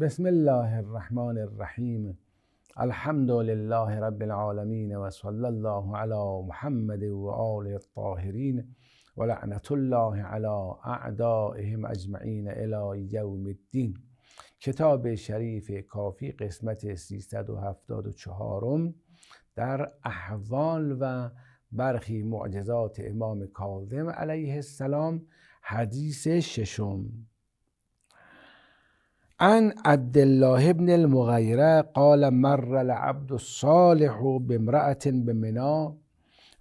بسم الله الرحمن الرحیم الحمد لله رب العالمین و صلی الله علی محمد و آل الطاهرین و لعنت الله علی اعدائهم اجمعین الی یوم الدین کتاب شریف کافی قسمت 374 در احوال و برخی معجزات امام کاظم علیه السلام حدیث ششم عن عبد الله بن المغيره قال مر العبد الصالح بامرأة بمنا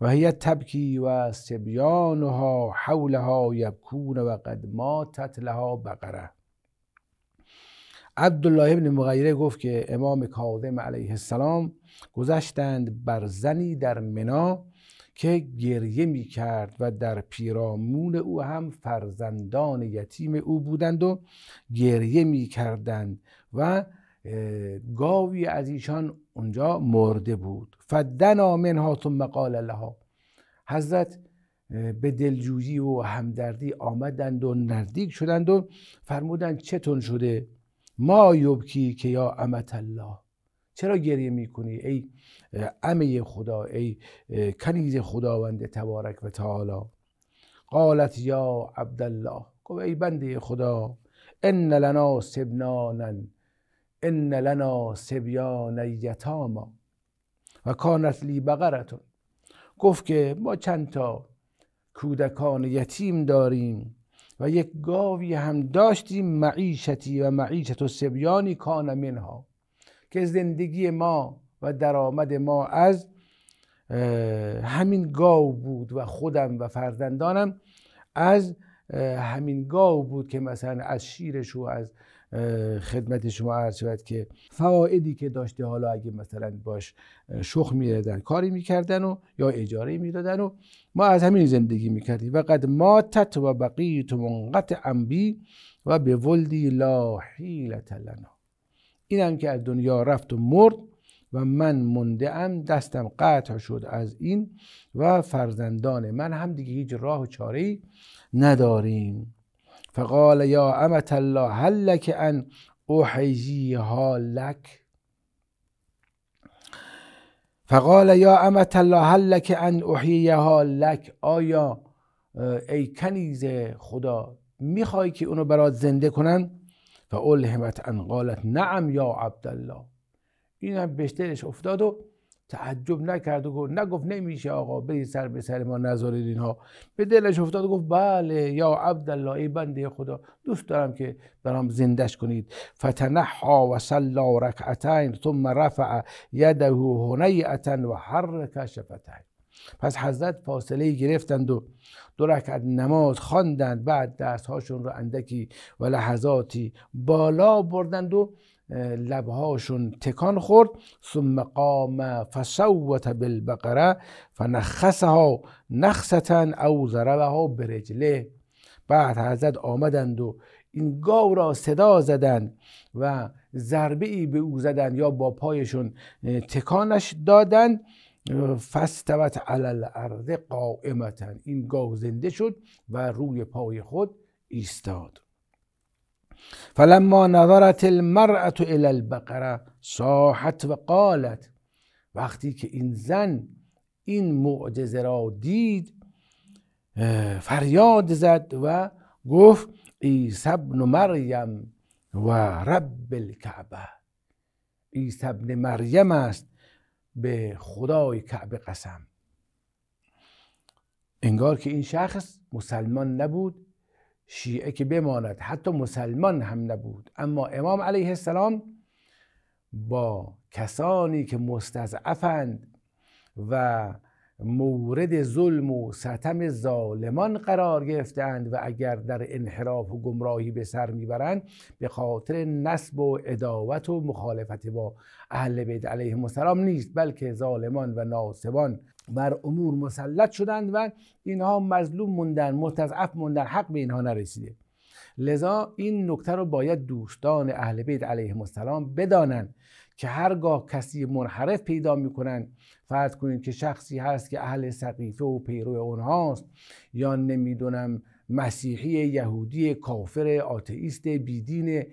وهي تبكي و سبیانها حولها يبكون و ماتت لها بقره الله بن مغیره گفت که امام کاظم علیه السلام گذشتند بر زنی در منا که گریه می کرد و در پیرامون او هم فرزندان یتیم او بودند و گریه می کردند و گاوی از ایشان اونجا مرده بود فدنا منها ثم قال لها حضرت به دلجویی و همدردی آمدند و نزدیک شدند و فرمودند چتون شده ما یبکی که یا امت الله چرا گریه میکنی ای امه خدا ای کنیز خداوند تبارک و تعالی قالت یا عبدالله گفت ای بنده خدا ان لنا سبنانا ان لنا سبیان یتاما و کانت لی بقرتون گفت که ما چند تا کودکان یتیم داریم و یک گاوی هم داشتیم معیشتی و معیشت و سبیانی کان منها که زندگی ما و درآمد ما از همین گاو بود و خودم و فرزندانم از همین گاو بود که مثلا از شیرش و از خدمت شما عرض شود که فوائدی که داشته حالا اگه مثلا باش شخ میدادن کاری میکردن و یا اجاره میدادن و ما از همین زندگی میکردیم و قد ماتت و بقیت منقطعا انبی و به ولدی لا حیلت لنا این هم که از دنیا رفت و مرد و من منده دستم قطع شد از این و فرزندان من هم دیگه هیچ راه و چاره ای نداریم فقال یا امت الله هل لک ان ها لک فقال یا امت الله هل لک ان ها لک آیا ای کنیز خدا میخوای که اونو برات زنده کنن فالهمت ان قالت نعم یا عبدالله هم به دلش افتاد و تعجب نکرد و نگفت نمیشه آقا بری سر به سر ما نذارید اینها به دلش افتاد و گفت بله یا عبدالله ای بنده خدا دوست دارم که برام زندش کنید فتنحا و صلا رکعتین ثم رفع یده هنیعتن و حرک شفتین پس حضرت فاصله گرفتند و دو رکعت نماز خواندند بعد دستهاشون رو اندکی و لحظاتی بالا بردند و لبهاشون تکان خورد ثم قام فسوت بالبقره فنخسها نخستا او ضربها برجله بعد حضرت آمدند و این گاو را صدا زدند و ضربه ای به او زدند یا با پایشون تکانش دادند فستوت علی الارض قائمتا این گاو زنده شد و روی پای خود ایستاد فلما نظرت المرأة الى البقره صاحت و قالت وقتی که این زن این معجزه را دید فریاد زد و گفت عیسی ابن مریم و رب الکعبه عیسی ابن مریم است به خدای کعبه قسم انگار که این شخص مسلمان نبود شیعه که بماند حتی مسلمان هم نبود اما امام علیه السلام با کسانی که مستضعفند و مورد ظلم و ستم ظالمان قرار گرفتند و اگر در انحراف و گمراهی به سر میبرند به خاطر نسب و اداوت و مخالفت با اهل بیت علیه السلام نیست بلکه ظالمان و ناسبان بر امور مسلط شدند و اینها مظلوم موندن متضعف موندن حق به اینها نرسیده لذا این نکته رو باید دوستان اهل بیت علیه السلام بدانند که هرگاه کسی منحرف پیدا میکنن فرض کنید که شخصی هست که اهل سقیفه و پیرو اونهاست یا نمیدونم مسیحی یهودی کافر آتئیست بیدین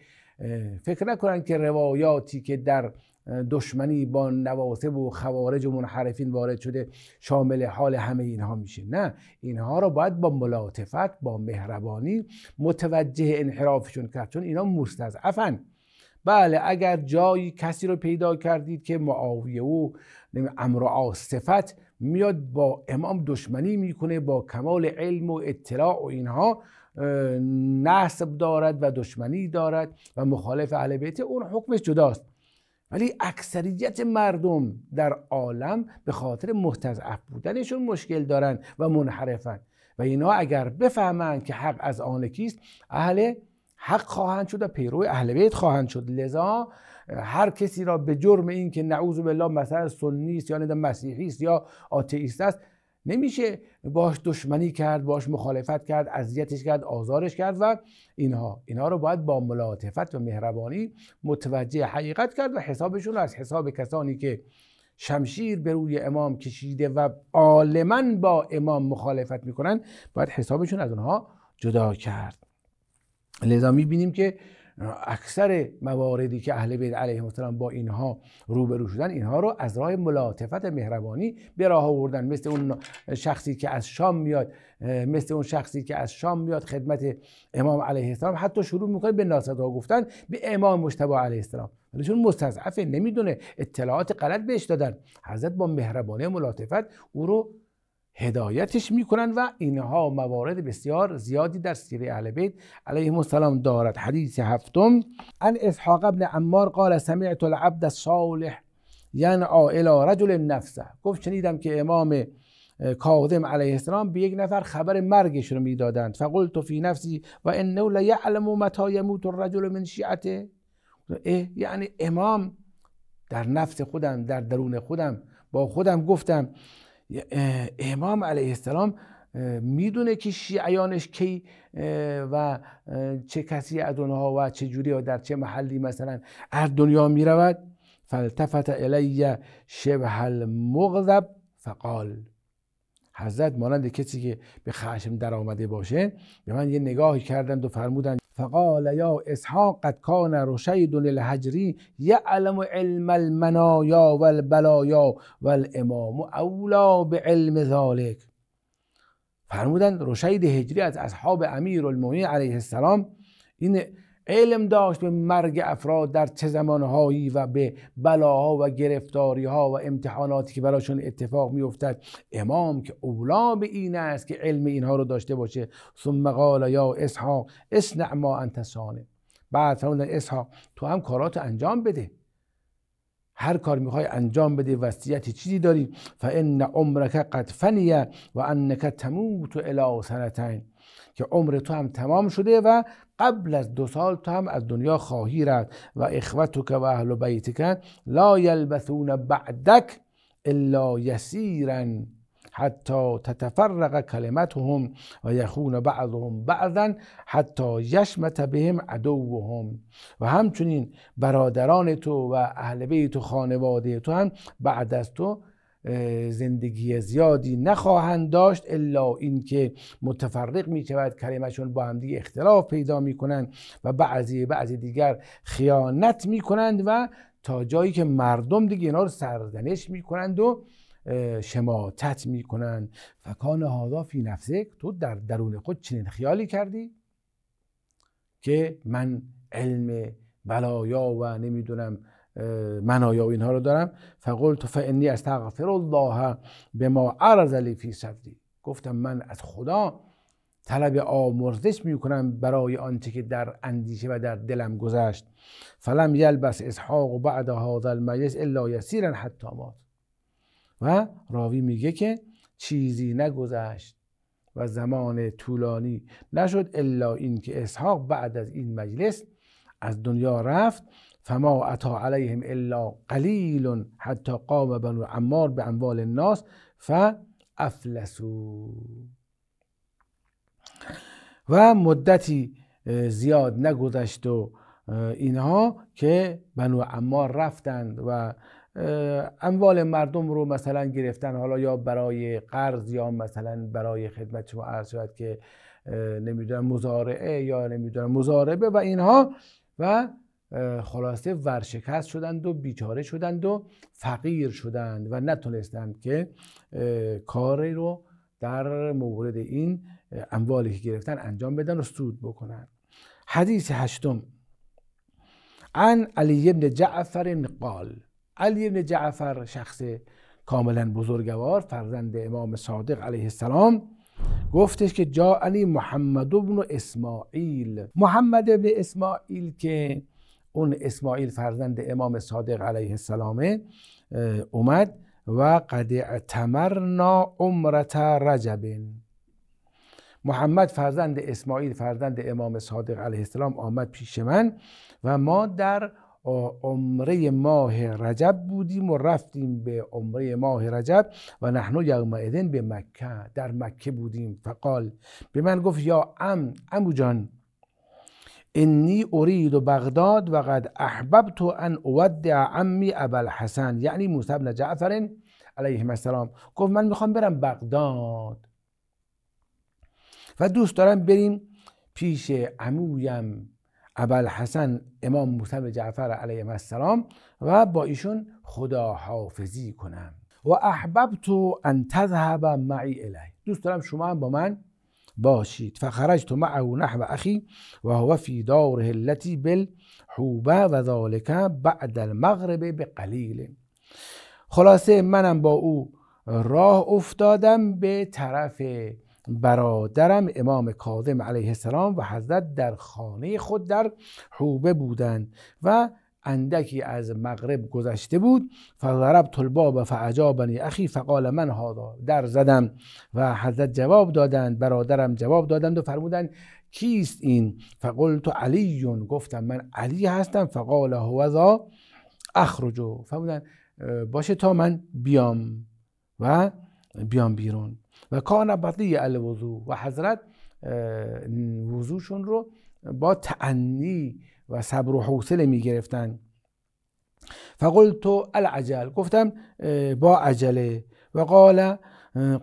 فکر نکنند که روایاتی که در دشمنی با نواسب و خوارج و منحرفین وارد شده شامل حال همه اینها میشه نه اینها را باید با ملاطفت با مهربانی متوجه انحرافشون کرد چون اینا مستضعفن بله اگر جایی کسی رو پیدا کردید که معاویه و امر آصفت میاد با امام دشمنی میکنه با کمال علم و اطلاع و اینها نسب دارد و دشمنی دارد و مخالف اهل بیت اون حکمش جداست ولی اکثریت مردم در عالم به خاطر مستضعف بودنشون مشکل دارن و منحرفن و اینا اگر بفهمند که حق از آن کیست اهل حق خواهند شد و پیرو اهل بیت خواهند شد لذا هر کسی را به جرم این که نعوذ بالله مثلا سنی است یا مسیحی است یا آتئیست است نمیشه باش دشمنی کرد باش مخالفت کرد اذیتش کرد آزارش کرد و اینها اینها رو باید با ملاتفت و مهربانی متوجه حقیقت کرد و حسابشون از حساب کسانی که شمشیر به روی امام کشیده و عالما با امام مخالفت میکنن باید حسابشون از اونها جدا کرد لذا میبینیم که اکثر مواردی که اهل بیت علیه السلام با اینها روبرو شدن اینها رو از راه ملاطفت مهربانی به راه آوردن مثل اون شخصی که از شام میاد مثل اون شخصی که از شام میاد خدمت امام علیه السلام حتی شروع میکنه به ها گفتن به امام مشتبه علیه السلام ولی چون مستضعفه نمیدونه اطلاعات غلط بهش دادن حضرت با مهربانی و ملاطفت او رو هدایتش میکنن و اینها موارد بسیار زیادی در سیره اهل بیت علیهم السلام دارد حدیث هفتم ان اسحاق ابن عمار قال سمعت العبد الصالح ینعا الی رجل نفسه گفت شنیدم که امام کاظم علیه السلام به یک نفر خبر مرگش رو میدادند فقلت فی نفسی و انه یعلم متی یموت الرجل من شیعته یعنی امام در نفس خودم در درون خودم با خودم گفتم امام علیه السلام میدونه که شیعیانش کی و چه کسی از اونها و چه جوری و در چه محلی مثلا از دنیا میرود فلتفت الی شبه المغضب فقال حضرت مانند کسی که به خشم در آمده باشه به من یه نگاهی کردند و فرمودند فقال یا اسحاق قد کان رشید الهجری یعلم علم المنایا والبلایا والامام اولا به علم ذالک فرمودن رشید هجری از اصحاب امیر المؤمنین علیه السلام این علم داشت به مرگ افراد در چه زمانهایی و به بلاها و گرفتاریها و امتحاناتی که براشون اتفاق میافتد امام که اولا به این است که علم اینها رو داشته باشه ثم قال یا اسحاق اصنع ما انت سانه بعد فرمودن اسحاق تو هم کارات انجام بده هر کار میخوای انجام بده وصیتی چیزی داری فان عمرک قد فنیه و انک تموت الی سنتین که عمر تو هم تمام شده و قبل از دو سال تو هم از دنیا خواهی رفت و که و اهل بیتک لا یلبثون بعدک الا یسیرا حتی تتفرق کلمتهم و یخون بعضهم بعضا حتی یشمت بهم عدوهم و همچنین برادران تو و اهل بیت و خانواده تو هم بعد از تو زندگی زیادی نخواهند داشت الا اینکه متفرق می شود کلمشون با هم دیگه اختلاف پیدا می و بعضی بعضی دیگر خیانت می کنند و تا جایی که مردم دیگه اینا رو سرزنش می کنند و شماتت می کنند فکان هادا فی نفسک تو در درون خود چنین خیالی کردی که من علم بلایا و نمیدونم منایا و اینها رو دارم فقلت فانی استغفر الله به ما عرض لی فی صدری گفتم من از خدا طلب آمرزش می کنم برای آنچه که در اندیشه و در دلم گذشت فلم یلبس اسحاق و بعد هذا المجلس الا یسیرا حتی مات و راوی میگه که چیزی نگذشت و زمان طولانی نشد الا اینکه اسحاق بعد از این مجلس از دنیا رفت فما عطا علیهم الا قلیل حتی قام بنو عمار به اموال الناس فافلسو و مدتی زیاد نگذشت و اینها که بنو عمار رفتند و اموال مردم رو مثلا گرفتن حالا یا برای قرض یا مثلا برای خدمت شما عرض شد که نمیدونم مزارعه یا نمیدونم مزاربه و اینها و خلاصه ورشکست شدند و بیچاره شدند و فقیر شدند و نتونستند که کاری رو در مورد این اموالی که گرفتن انجام بدن و سود بکنن حدیث هشتم عن علی ابن جعفر قال علی ابن جعفر شخص کاملا بزرگوار فرزند امام صادق علیه السلام گفتش که علی محمد ابن اسماعیل محمد ابن اسماعیل که اون اسماعیل فرزند امام صادق علیه السلامه اومد و قد اعتمرنا عمرت رجب محمد فرزند اسماعیل فرزند امام صادق علیه السلام آمد پیش من و ما در عمره ماه رجب بودیم و رفتیم به عمره ماه رجب و نحن ایدن به مکه در مکه بودیم فقال به من گفت یا ام امو جان انی ارید و بغداد و قد احببت ان اودع عمی حسن یعنی موسی بن جعفر علیه السلام گفت من میخوام برم بغداد و دوست دارم بریم پیش عمویم حسن امام موسی بن جعفر علیه السلام و با ایشون خداحافظی کنم و احببت ان تذهب معی الی دوست دارم شما هم با من باشید فخرجت معه نحو اخی و هو فی داره بل بالحوبه و ذالک بعد المغرب به قلیل خلاصه منم با او راه افتادم به طرف برادرم امام کاظم علیه السلام و حضرت در خانه خود در حوبه بودند و اندکی از مغرب گذشته بود طلبا و فعجابنی اخی فقال من هذا در زدم و حضرت جواب دادند برادرم جواب دادند و فرمودند کیست این فقلت علی گفتم من علی هستم فقال هو ذا اخرجو فرمودند باشه تا من بیام و بیام بیرون و کان بطی الوضو و حضرت وضوشون رو با تعنی و صبر و حوصله می گرفتند فقلت العجل گفتم با عجله و قال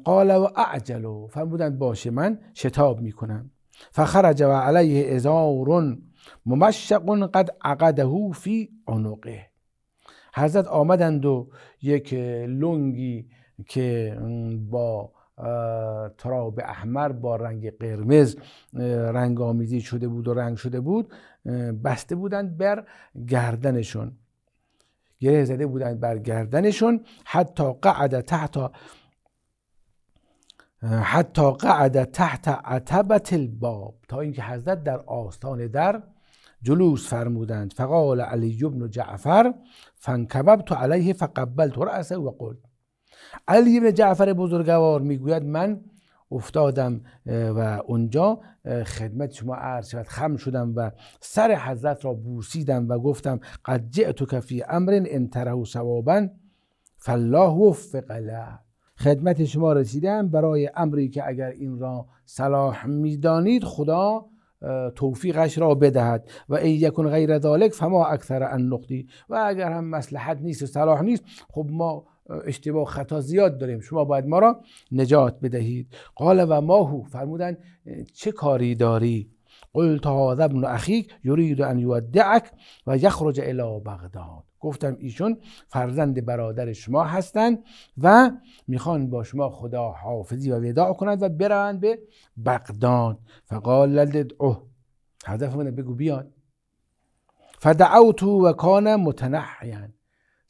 قال و اعجلو فرمودند باشه من شتاب میکنم فخرج و علیه ازار ممشق قد عقده فی عنقه حضرت آمدند و یک لنگی که با تراب احمر با رنگ قرمز رنگ آمیزی شده بود و رنگ شده بود بسته بودند بر گردنشون گره زده بودند بر گردنشون حتی قعد تحت حتی قعد تحت عتبت الباب تا اینکه حضرت در آستان در جلوس فرمودند فقال علی بن جعفر فانکببت علیه فقبلت رأسه و قلت علی بن جعفر بزرگوار میگوید من افتادم و اونجا خدمت شما عرض شود خم شدم و سر حضرت را بوسیدم و گفتم قد تو کفی امر ان تره ثوابا فالله وفق له خدمت شما رسیدم برای امری که اگر این را صلاح میدانید خدا توفیقش را بدهد و ای یکون غیر ذالک فما اکثر ان نقدی و اگر هم مسلحت نیست و صلاح نیست خب ما اشتباه خطا زیاد داریم شما باید ما را نجات بدهید قال و ماهو فرمودن چه کاری داری قلت هذا ابن اخیک یرید ان یودعک و یخرج الی بغداد گفتم ایشون فرزند برادر شما هستند و میخوان با شما خدا حافظی و وداع کنند و بروند به بغداد فقال اوه هدف من بگو بیاد فدعوتو و کان متنحیان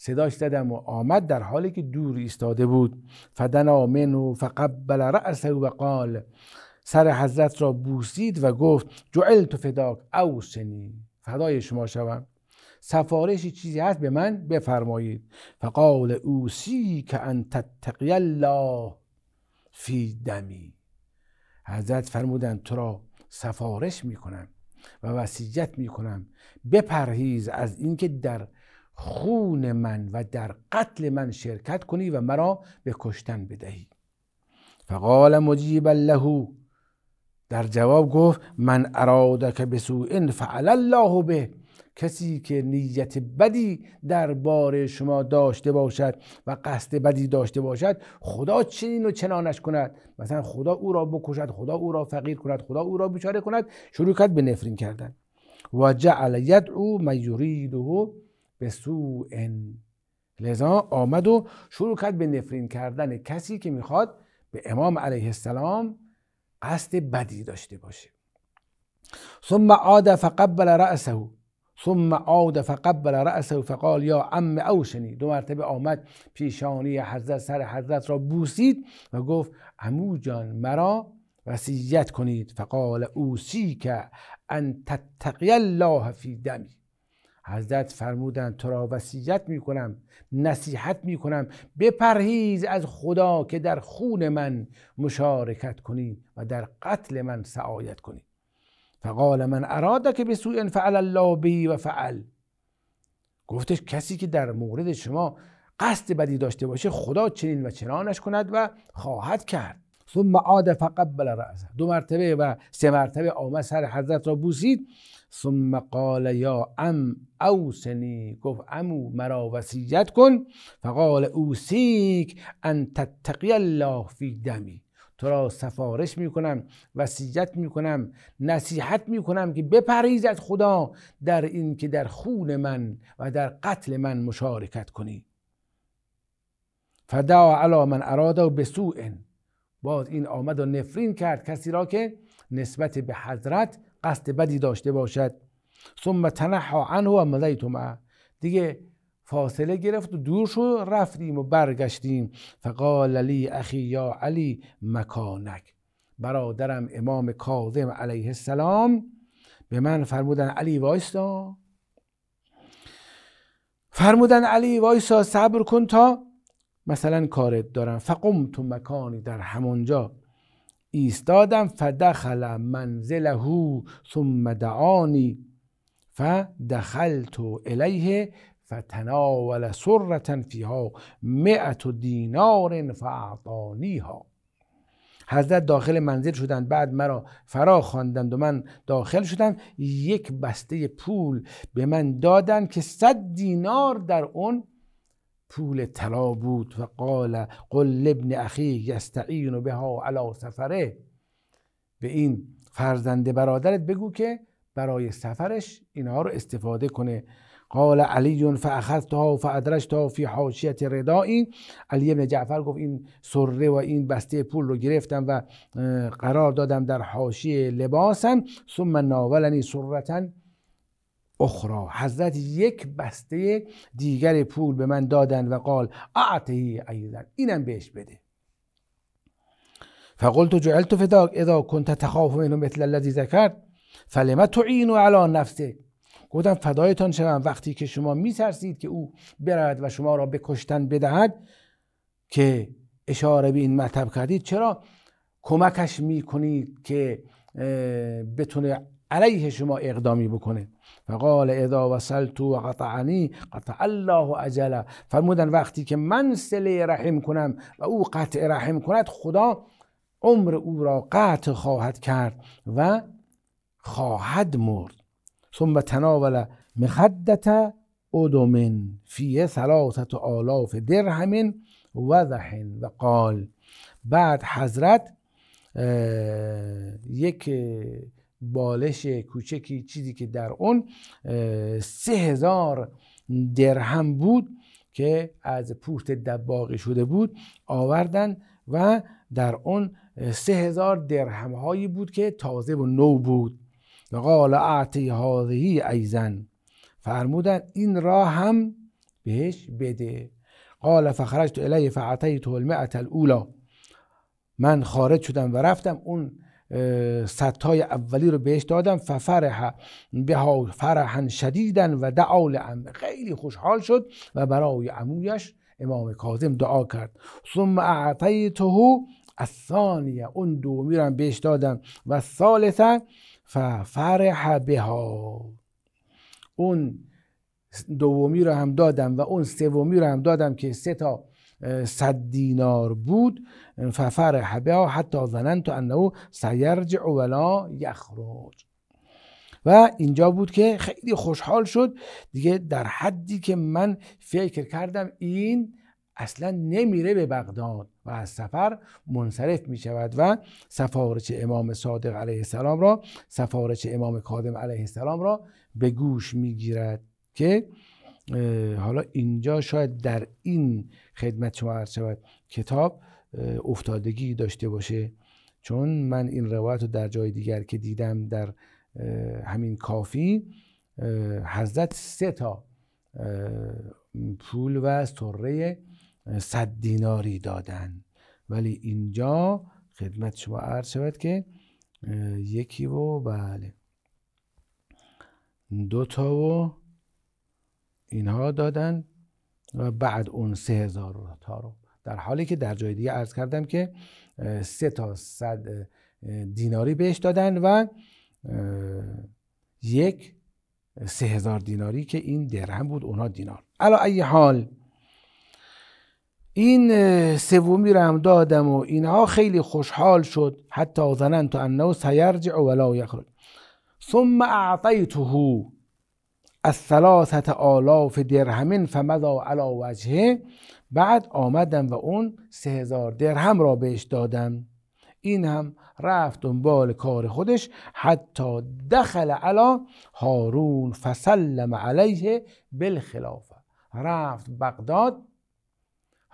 صداش زدم و آمد در حالی که دور ایستاده بود فدنا و فقبل رأسه و قال سر حضرت را بوسید و گفت جعلت فداک او سنی فدای شما شوم سفارشی چیزی هست به من بفرمایید فقال اوسی که ان تتقی الله فی دمی حضرت فرمودند تو را سفارش میکنم و وصیت میکنم بپرهیز از اینکه در خون من و در قتل من شرکت کنی و مرا به کشتن بدهی فقال مجیب له در جواب گفت من ارادک این فعل الله به کسی که نیت بدی در بار شما داشته باشد و قصد بدی داشته باشد خدا چنین و چنانش کند مثلا خدا او را بکشد خدا او را فقیر کند خدا او را بیچاره کند شروع کرد به نفرین کردن و جعل یدعو من یریده به ان لذا آمد و شروع کرد به نفرین کردن کسی که میخواد به امام علیه السلام قصد بدی داشته باشه ثم عاد فقبل رأسه ثم عاد فقبل رأسه فقال یا عم اوشنی دو مرتبه آمد پیشانی حضرت سر حضرت را بوسید و گفت عمو جان مرا وصیت کنید فقال اوسی که ان تتقی الله فی دمی حضرت فرمودند تو را وصیت می کنم نصیحت می کنم بپرهیز از خدا که در خون من مشارکت کنی و در قتل من سعایت کنی فقال من اراده که به سوء فعل الله بی و فعل گفتش کسی که در مورد شما قصد بدی داشته باشه خدا چنین و چنانش کند و خواهد کرد ثم عاد فقبل رأسه دو مرتبه و سه مرتبه آمد سر حضرت را بوسید ثم قال یا ام اوسنی گفت امو مرا وصیت کن فقال اوسیک ان تتقی الله فی دمی تو را سفارش میکنم وصیت میکنم نصیحت میکنم که بپریز از خدا در این که در خون من و در قتل من مشارکت کنی فدا علی من ارادا به باز این آمد و نفرین کرد کسی را که نسبت به حضرت قصد بدی داشته باشد ثم تنحا عنه و مضیتم دیگه فاصله گرفت و دور شد رفتیم و برگشتیم فقال علی اخی یا علی مکانک برادرم امام کاظم علیه السلام به من فرمودن علی وایستا فرمودن علی وایسا صبر کن تا مثلا کارت دارم فقم تو مکانی در همونجا ایستادم فدخل منزله ثم دعانی فدخلت الیه فتناول سرتا فیها مئت دینار فاعطانیها حضرت داخل منزل شدند بعد مرا فرا خواندند و من داخل شدم یک بسته پول به من دادند که صد دینار در اون پول طلا بود و قال قل ابن اخی یستعین بها علا سفره به این فرزند برادرت بگو که برای سفرش اینها رو استفاده کنه قال علی فاخذتها فادرجتها فی حاشیه ردائی علی بن جعفر گفت این سره و این بسته پول رو گرفتم و قرار دادم در حاشیه لباسم ثم ناولنی سرتن اخری حضرت یک بسته دیگر پول به من دادند و قال اعطهی ایضا اینم بهش بده فقلت جعلت فداك اذا كنت تخاف منه مثل الذي ذکرت فلما تعین علی نفسه گفتم فدایتان شوم وقتی که شما میترسید که او برود و شما را به کشتن بدهد که اشاره به این مطلب کردید چرا کمکش میکنید که بتونه علیه شما اقدامی بکنه فقال اذا وصلت و قطعنی قطع الله عجله فرمودن وقتی که من سله رحم کنم و او قطع رحم کند خدا عمر او را قطع خواهد کرد و خواهد مرد ثم تناول مخدت ادومن فیه ثلاثت آلاف درهم و و قال بعد حضرت یک بالش کوچکی چیزی که در اون سه هزار درهم بود که از پوست دباقی شده بود آوردن و در اون سه هزار درهم هایی بود که تازه و نو بود و قال اعطی هذه ایزن فرمودن این را هم بهش بده قال فخرجت الیه فعطیت المئه الاولى من خارج شدم و رفتم اون ستای اولی رو بهش دادم ففرح بها فرحا شدیدن و دعا لعم خیلی خوشحال شد و برای عمویش امام کاظم دعا کرد ثم اعطیته الثانیه اون دومی رو بهش دادم و ثالثا ففرح بها اون دومی رو هم دادم و اون سومی رو هم دادم که سه تا صد دینار بود ففر بها حتی ظننت انه سیرجع ولا یخرج و اینجا بود که خیلی خوشحال شد دیگه در حدی که من فکر کردم این اصلا نمیره به بغداد و از سفر منصرف می شود و سفارش امام صادق علیه السلام را سفارش امام کادم علیه السلام را به گوش می گیرد که حالا اینجا شاید در این خدمت شما عرض شود کتاب افتادگی داشته باشه چون من این روایت رو در جای دیگر که دیدم در همین کافی حضرت سه تا پول و سره صد دیناری دادن ولی اینجا خدمت شما عرض شود که یکی و بله دو تا و اینها دادن و بعد اون سه هزار تا رو در حالی که در جای دیگه عرض کردم که سه تا صد دیناری بهش دادن و یک سه هزار دیناری که این درهم بود اونا دینار علا ای حال این سومی رو هم دادم و اینها خیلی خوشحال شد حتی تو انه سیرجع ولا یخرج ثم اعطیته از ثلاثت آلاف درهمین فمذا علا وجهه بعد آمدم و اون سه هزار درهم را بهش دادم این هم رفت دنبال کار خودش حتی دخل علا هارون فسلم علیه بالخلافه رفت بغداد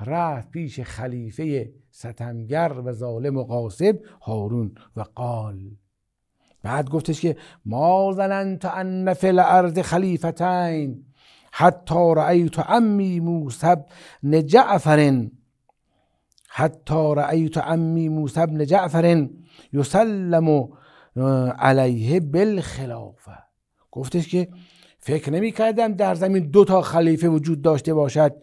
رفت پیش خلیفه ستمگر و ظالم و قاسب هارون و قال بعد گفتش که ما ظننت ان فی الارض خلیفتین حتی رأیت عمی موسی بن حتی رأیت عمی موسی بن یسلم علیه بالخلافه گفتش که فکر نمی کردم در زمین دو تا خلیفه وجود داشته باشد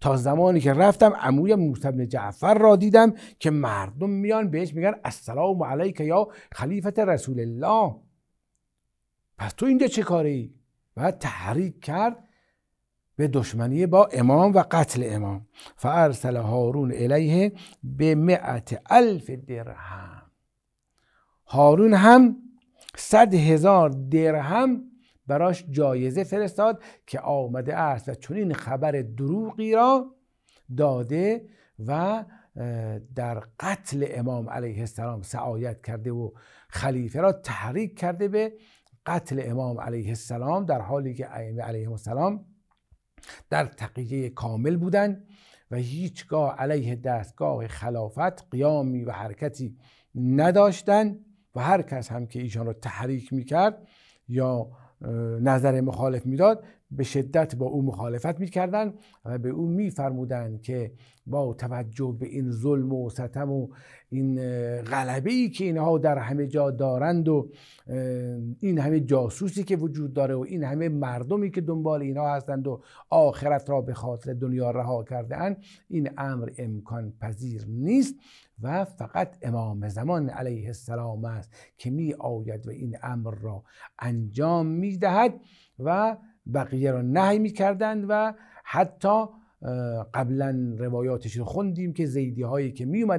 تا زمانی که رفتم عموی موسی جعفر را دیدم که مردم میان بهش میگن السلام علیک یا خلیفت رسول الله پس تو اینجا چه کاری ای؟ و تحریک کرد به دشمنی با امام و قتل امام فارسل هارون الیه به معت الف درهم هارون هم صد هزار درهم براش جایزه فرستاد که آمده است و این خبر دروغی را داده و در قتل امام علیه السلام سعایت کرده و خلیفه را تحریک کرده به قتل امام علیه السلام در حالی که ائمه علیه السلام در تقیه کامل بودند و هیچگاه علیه دستگاه خلافت قیامی و حرکتی نداشتند و هر کس هم که ایشان را تحریک میکرد یا نظر مخالف میداد به شدت با او مخالفت میکردند و به او میفرمودند که با توجه به این ظلم و ستم و این غلبه ای که اینها در همه جا دارند و این همه جاسوسی که وجود داره و این همه مردمی که دنبال اینها هستند و آخرت را به خاطر دنیا رها کرده اند این امر امکان پذیر نیست و فقط امام زمان علیه السلام است که می آید و این امر را انجام می دهد و بقیه را نهی میکردند و حتی قبلا روایاتش رو خوندیم که زیدی هایی که می و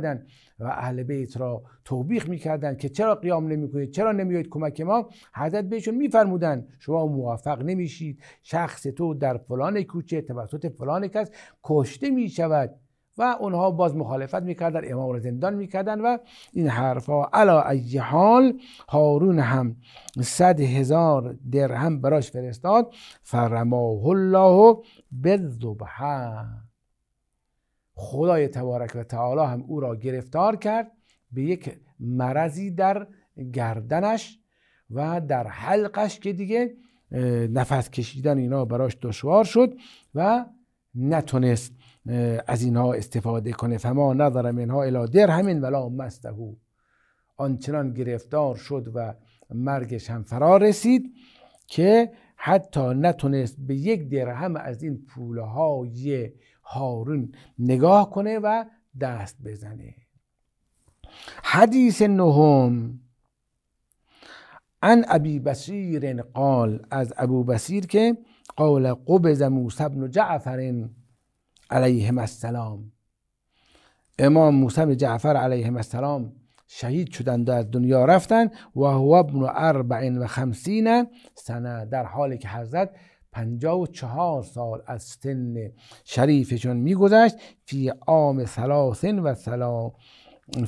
اهل بیت را توبیخ میکردن که چرا قیام نمیکنید چرا نمیایید کمک ما حضرت بهشون میفرمودن شما موفق نمیشید شخص تو در فلان کوچه توسط فلان کس کشته میشود و اونها باز مخالفت میکردن امام را زندان میکردن و این حرفها علا ای حال هارون هم صد هزار درهم براش فرستاد فرماه الله به خدای تبارک و تعالی هم او را گرفتار کرد به یک مرضی در گردنش و در حلقش که دیگه نفس کشیدن اینا براش دشوار شد و نتونست از اینها استفاده کنه فما نظر اینها الا همین ولا مستهو آنچنان گرفتار شد و مرگش هم فرا رسید که حتی نتونست به یک درهم از این پولهای هارون نگاه کنه و دست بزنه حدیث نهم ان ابی بصیر قال از ابو بسیر که قال قبض موسی بن جعفر علیهم السلام امام موسی جعفر علیهم السلام شهید شدند در از دنیا رفتند و هو ابن اربع و خمسین سنه در حالی که حضرت پنجا و چهار سال از سن شریفشون میگذشت فی عام سلاسن و سلام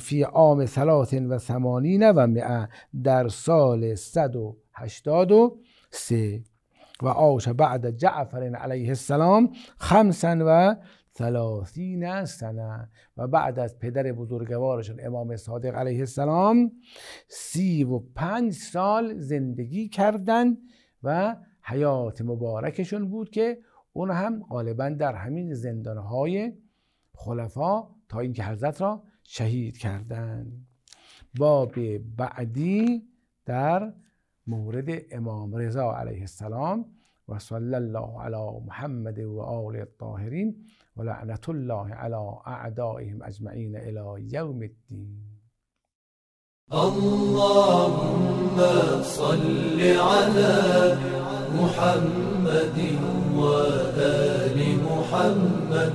فی عام سلاسن و سمانین و مئه در سال صد و هشتاد و سه و آش بعد جعفر علیه السلام خمسن و ثلاثین سنه و بعد از پدر بزرگوارشون امام صادق علیه السلام سی و پنج سال زندگی کردند و حیات مبارکشون بود که اون هم غالبا در همین زندانهای خلفا تا اینکه حضرت را شهید کردند باب بعدی در مورد امام رضا علیه السلام و صلی الله علی محمد و آل الطاهرین و لعنت الله علی اعدائهم اجمعین الى یوم الدین اللهم صل على محمد وآل محمد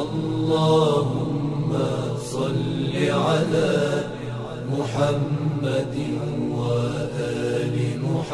اللهم صل على محمد